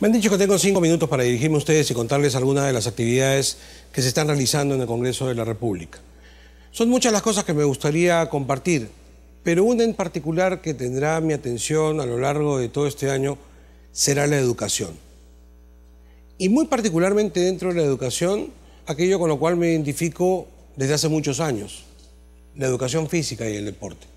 Me han dicho que tengo cinco minutos para dirigirme a ustedes y contarles algunas de las actividades que se están realizando en el Congreso de la República. Son muchas las cosas que me gustaría compartir, pero una en particular que tendrá mi atención a lo largo de todo este año será la educación. Y muy particularmente dentro de la educación, aquello con lo cual me identifico desde hace muchos años, la educación física y el deporte.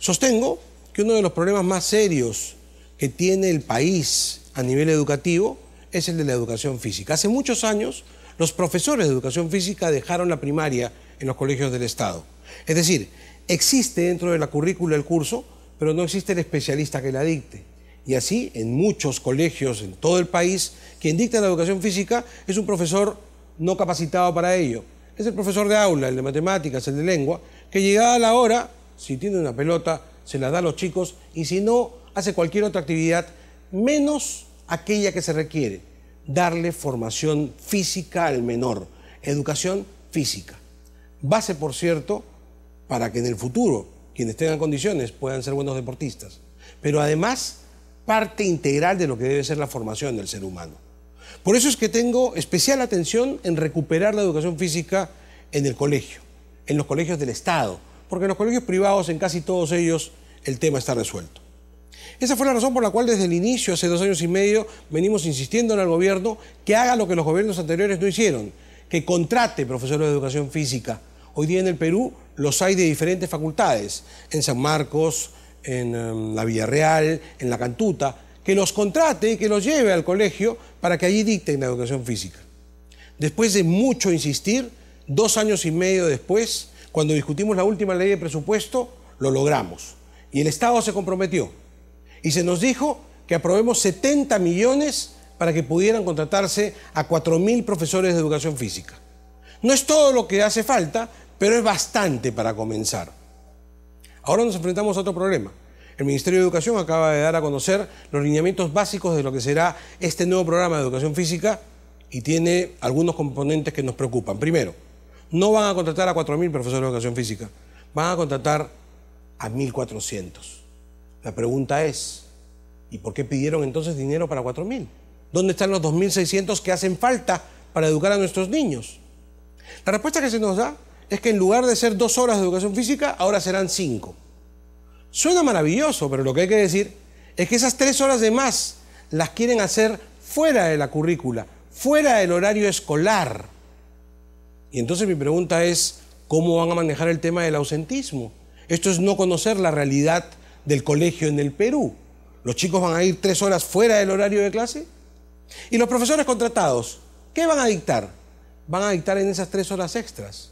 Sostengo que uno de los problemas más serios que tiene el país a nivel educativo es el de la educación física. Hace muchos años los profesores de educación física dejaron la primaria en los colegios del Estado. Es decir, existe dentro de la currícula el curso, pero no existe el especialista que la dicte. Y así, en muchos colegios en todo el país, quien dicta la educación física es un profesor no capacitado para ello. Es el profesor de aula, el de matemáticas, el de lengua, que llegada la hora, si tiene una pelota, se la da a los chicos y si no, hace cualquier otra actividad menos aquella que se requiere, darle formación física al menor, educación física. Base, por cierto, para que en el futuro quienes tengan condiciones puedan ser buenos deportistas, pero además parte integral de lo que debe ser la formación del ser humano. Por eso es que tengo especial atención en recuperar la educación física en el colegio, en los colegios del Estado, porque en los colegios privados, en casi todos ellos, el tema está resuelto. Esa fue la razón por la cual desde el inicio, hace dos años y medio, venimos insistiendo en el gobierno que haga lo que los gobiernos anteriores no hicieron, que contrate profesores de educación física. Hoy día en el Perú los hay de diferentes facultades, en San Marcos, en em, la Villarreal, en la Cantuta, que los contrate y que los lleve al colegio para que allí dicten la educación física. Después de mucho insistir, dos años y medio después, cuando discutimos la última ley de presupuesto, lo logramos. Y el Estado se comprometió y se nos dijo que aprobemos 70 millones para que pudieran contratarse a 4.000 profesores de educación física. No es todo lo que hace falta, pero es bastante para comenzar. Ahora nos enfrentamos a otro problema. El Ministerio de Educación acaba de dar a conocer los lineamientos básicos de lo que será este nuevo programa de educación física y tiene algunos componentes que nos preocupan. Primero, no van a contratar a 4.000 profesores de educación física, van a contratar a 1.400. La pregunta es, ¿y por qué pidieron entonces dinero para 4.000? ¿Dónde están los 2.600 que hacen falta para educar a nuestros niños? La respuesta que se nos da es que en lugar de ser dos horas de educación física, ahora serán cinco. Suena maravilloso, pero lo que hay que decir es que esas tres horas de más las quieren hacer fuera de la currícula, fuera del horario escolar. Y entonces mi pregunta es, ¿cómo van a manejar el tema del ausentismo? Esto es no conocer la realidad del colegio en el Perú. Los chicos van a ir tres horas fuera del horario de clase. Y los profesores contratados, ¿qué van a dictar? Van a dictar en esas tres horas extras.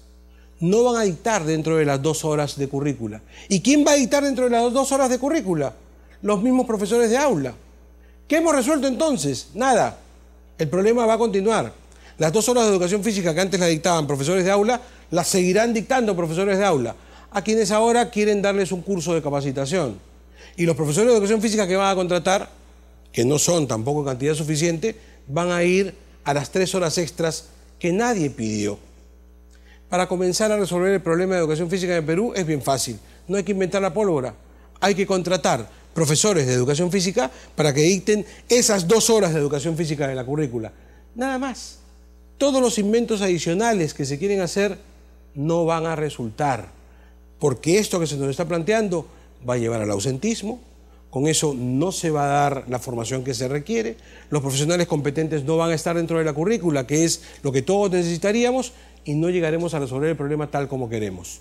No van a dictar dentro de las dos horas de currícula. ¿Y quién va a dictar dentro de las dos horas de currícula? Los mismos profesores de aula. ¿Qué hemos resuelto entonces? Nada. El problema va a continuar. Las dos horas de educación física que antes la dictaban profesores de aula, las seguirán dictando profesores de aula a quienes ahora quieren darles un curso de capacitación. Y los profesores de educación física que van a contratar, que no son tampoco cantidad suficiente, van a ir a las tres horas extras que nadie pidió. Para comenzar a resolver el problema de educación física en Perú es bien fácil. No hay que inventar la pólvora. Hay que contratar profesores de educación física para que dicten esas dos horas de educación física de la currícula. Nada más. Todos los inventos adicionales que se quieren hacer no van a resultar. Porque esto que se nos está planteando va a llevar al ausentismo, con eso no se va a dar la formación que se requiere, los profesionales competentes no van a estar dentro de la currícula, que es lo que todos necesitaríamos, y no llegaremos a resolver el problema tal como queremos.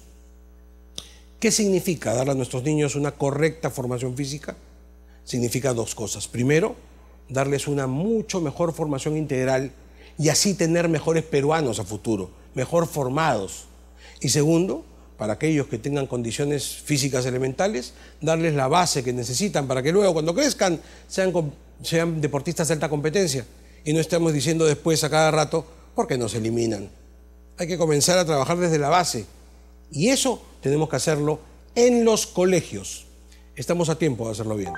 ¿Qué significa dar a nuestros niños una correcta formación física? Significa dos cosas. Primero, darles una mucho mejor formación integral y así tener mejores peruanos a futuro, mejor formados. Y segundo, para aquellos que tengan condiciones físicas elementales, darles la base que necesitan para que luego cuando crezcan sean, sean deportistas de alta competencia y no estemos diciendo después a cada rato por qué nos eliminan. Hay que comenzar a trabajar desde la base y eso tenemos que hacerlo en los colegios. Estamos a tiempo de hacerlo bien.